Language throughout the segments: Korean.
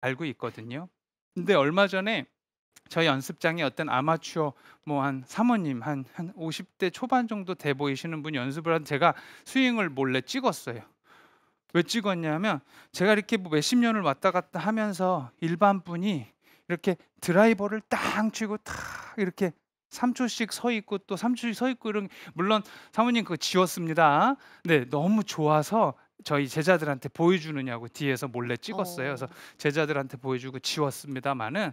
알고 있거든요. 근데 얼마 전에 저희 연습장에 어떤 아마추어 뭐 한 사모님 한 한 50대 초반 정도 돼 보이시는 분 연습을 한 제가 스윙을 몰래 찍었어요. 왜 찍었냐면 제가 이렇게 뭐 몇십 년을 왔다 갔다 하면서 일반 분이 이렇게 드라이버를 땅 치고 탁 이렇게 3초씩 서 있고 또 3초씩 서 있고 이런 물론 사모님 그거 지웠습니다. 네, 너무 좋아서 저희 제자들한테 보여주느냐고 뒤에서 몰래 찍었어요. 어. 그래서 제자들한테 보여주고 지웠습니다만은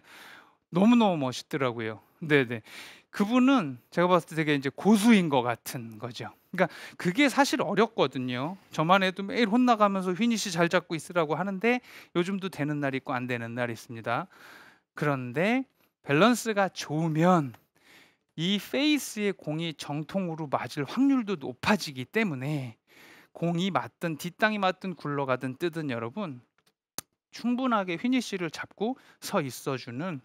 너무 너무 멋있더라고요. 네네. 그분은 제가 봤을 때 되게 이제 고수인 것 같은 거죠. 그러니까 그게 사실 어렵거든요. 저만 해도 매일 혼나가면서 휘니 씨잘 잡고 있으라고 하는데 요즘도 되는 날 있고 안 되는 날 있습니다. 그런데 밸런스가 좋으면 이 페이스의 공이 정통으로 맞을 확률도 높아지기 때문에 공이 맞든 뒷땅이 맞든 굴러가든 뜨든 여러분 충분하게 휘니쉬를 잡고 서 있어주는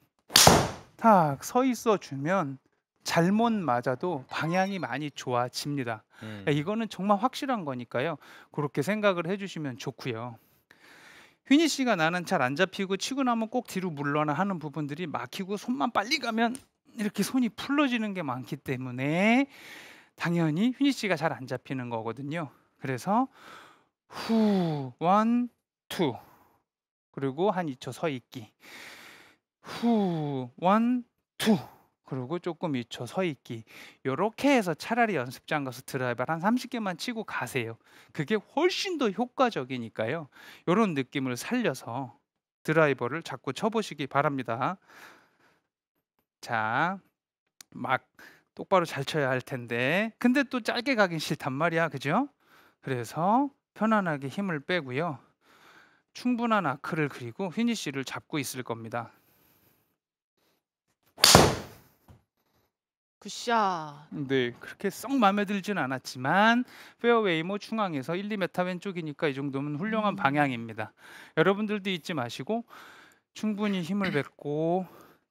탁서 있어주면 잘못 맞아도 방향이 많이 좋아집니다. 음. 그러니까 이거는 정말 확실한 거니까요. 그렇게 생각을 해주시면 좋고요. 휘니 씨가 나는 잘 안 잡히고 치고 나면 꼭 뒤로 물러나 하는 부분들이 막히고 손만 빨리 가면 이렇게 손이 풀러지는 게 많기 때문에 당연히 휘니 씨가 잘 안 잡히는 거거든요. 그래서 후, 원, 투. 그리고 한 2초 서 있기. 후, 원, 투. 그리고 조금 2초 서 있기. 요렇게 해서 차라리 연습장 가서 드라이브한 30개만 치고 가세요. 그게 훨씬 더 효과적이니까요. 요런 느낌을 살려서 드라이버를 자꾸 쳐보시기 바랍니다. 자, 막 똑바로 잘 쳐야 할 텐데. 근데 또 짧게 가긴 싫단 말이야. 그죠? 그래서 편안하게 힘을 빼고요. 충분한 아크를 그리고 휘니쉬를 잡고 있을 겁니다. 굿샷. 네, 그렇게 썩 마음에 들진 않았지만 페어웨이 모 중앙에서 1, 2m 왼쪽이니까 이 정도면 훌륭한 음. 방향입니다. 여러분들도 잊지 마시고 충분히 힘을 뱉고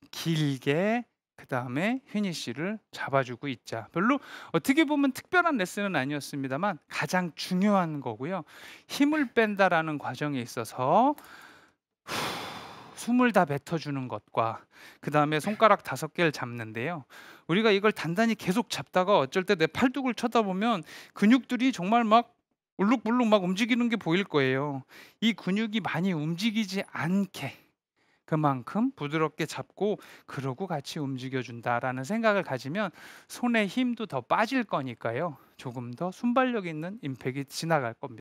길게 그 다음에 휘니 씨를 잡아주고 있자. 별로 어떻게 보면 특별한 레슨은 아니었습니다만 가장 중요한 거고요. 힘을 뺀다라는 과정에 있어서 숨을 다 뱉어주는 것과 그 다음에 손가락 다섯 개를 잡는데요. 우리가 이걸 단단히 계속 잡다가 어쩔 때 내 팔뚝을 쳐다보면 근육들이 정말 막 울룩불룩 막 움직이는 게 보일 거예요. 이 근육이 많이 움직이지 않게 그만큼 부드럽게 잡고 그러고 같이 움직여준다라는 생각을 가지면 손의 힘도 더 빠질 거니까요. 조금 더 순발력 있는 임팩이 지나갈 겁니다.